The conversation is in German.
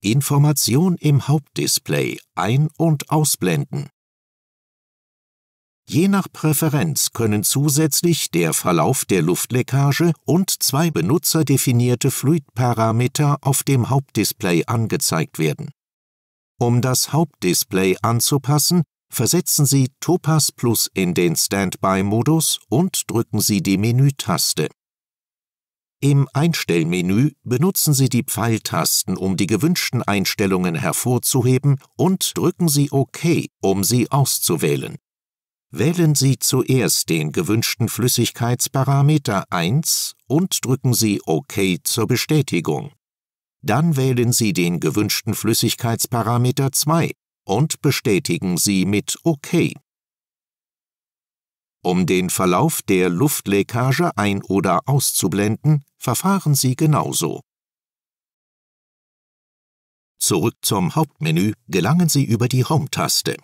Information im Hauptdisplay ein- und ausblenden. Je nach Präferenz können zusätzlich der Verlauf der Luftleckage und zwei benutzerdefinierte Fluidparameter auf dem Hauptdisplay angezeigt werden. Um das Hauptdisplay anzupassen, versetzen Sie Topaz Plus in den Standby-Modus und drücken Sie die Menütaste im Einstellmenü benutzen Sie die Pfeiltasten, um die gewünschten Einstellungen hervorzuheben und drücken Sie OK, um sie auszuwählen. Wählen Sie zuerst den gewünschten Flüssigkeitsparameter 1 und drücken Sie OK zur Bestätigung. Dann wählen Sie den gewünschten Flüssigkeitsparameter 2 und bestätigen Sie mit OK. Um den Verlauf der Luftleckage ein- oder auszublenden, verfahren Sie genauso. Zurück zum Hauptmenü gelangen Sie über die Home-Taste